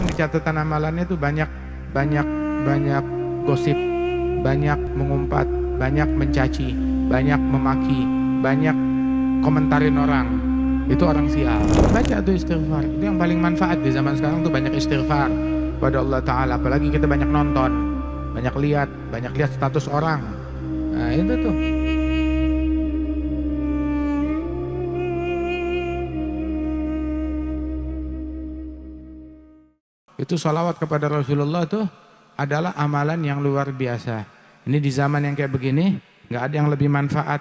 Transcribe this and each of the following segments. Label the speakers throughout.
Speaker 1: memang di catatan amalannya itu banyak banyak banyak gosip, banyak mengumpat, banyak mencaci, banyak memaki, banyak komentarin orang. Itu orang sial. Baca tuh istighfar. Itu yang paling manfaat di zaman sekarang tuh banyak istighfar pada Allah Taala. Apalagi kita banyak nonton, banyak lihat, banyak lihat status orang. Nah itu tuh Itu sholawat kepada Rasulullah tuh adalah amalan yang luar biasa. Ini di zaman yang kayak begini, nggak ada yang lebih manfaat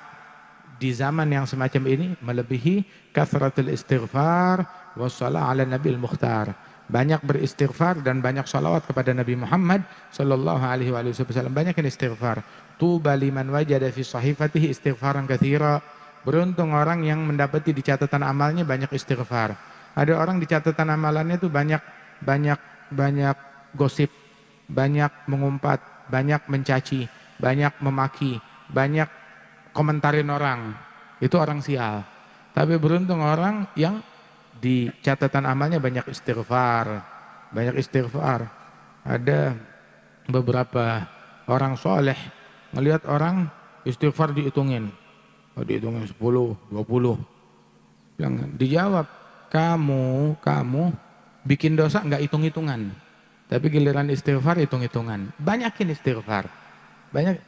Speaker 1: di zaman yang semacam ini melebihi kasratul istighfar wassalah ala nabil mukhtar. Banyak beristighfar dan banyak sholawat kepada Nabi Muhammad Sallallahu Alaihi wa sallam. Banyak yang istighfar. Tuba liman wajada fi sahifatihi istighfaran kathira. Beruntung orang yang mendapati di catatan amalnya banyak istighfar. Ada orang di catatan amalannya tuh banyak banyak banyak gosip, banyak mengumpat, banyak mencaci, banyak memaki, banyak komentarin orang. Itu orang sial. Tapi beruntung orang yang di catatan amalnya banyak istighfar, banyak istighfar. Ada beberapa orang soleh melihat orang istighfar dihitungin. Oh, dihitungin 10, 20. Yang dijawab, kamu, kamu Bikin dosa nggak hitung-hitungan. Tapi giliran istighfar hitung-hitungan. Banyakin istighfar. Banyak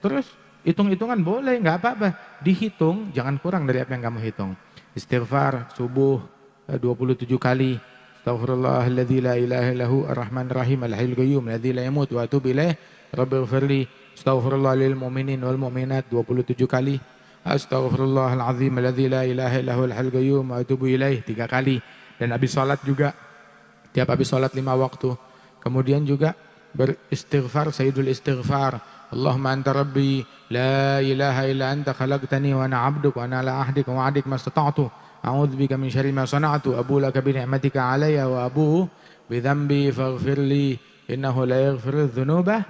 Speaker 1: terus hitung-hitungan boleh nggak apa-apa. Dihitung jangan kurang dari apa yang kamu hitung. Istighfar subuh 27 eh, kali. Astaghfirullahalladzi la ilaha illahu ar-rahman rahim al-hayyul qayyum alladzi la yamut wa atubu ilaih. Rabbighfirli astaghfirullah lil mu'minin wal mu'minat 27 kali. Astaghfirullahalazim alladzi la ilaha illahu al-hayyul qayyum wa atubu ilaih Tiga kali. Dan habis salat juga tiap habis sholat lima waktu. Kemudian juga beristighfar, sayyidul istighfar. Allahumma anta rabbi, la ilaha illa anta khalaqtani wa ana abduk wa ana ala ahdik wa adik mastata'tu. A'udhu bika min syari ma sana'tu, abu laka bin ni'matika alaya wa abu bidhambi li innahu la yaghfir dhunuba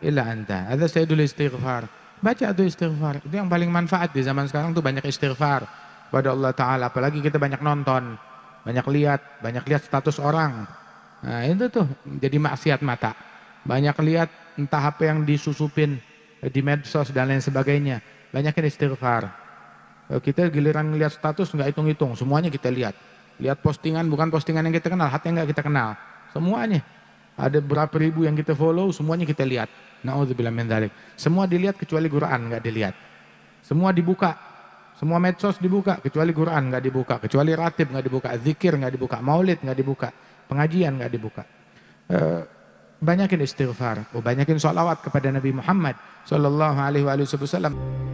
Speaker 1: illa anta. Ada sayyidul istighfar. Baca tu istighfar. Itu yang paling manfaat di zaman sekarang tuh banyak istighfar pada Allah Ta'ala. Apalagi kita banyak nonton banyak lihat, banyak lihat status orang. Nah itu tuh jadi maksiat mata. Banyak lihat entah apa yang disusupin eh, di medsos dan lain sebagainya. banyak yang istighfar. Eh, kita giliran lihat status nggak hitung-hitung, semuanya kita lihat. Lihat postingan bukan postingan yang kita kenal, hati yang nggak kita kenal. Semuanya. Ada berapa ribu yang kita follow, semuanya kita lihat. Nah, Semua dilihat kecuali Quran nggak dilihat. Semua dibuka semua medsos dibuka, kecuali Quran nggak dibuka, kecuali ratib nggak dibuka, zikir nggak dibuka, maulid nggak dibuka, pengajian nggak dibuka. E, banyakin istighfar, oh, banyakin sholawat kepada Nabi Muhammad Sallallahu Alaihi Wasallam.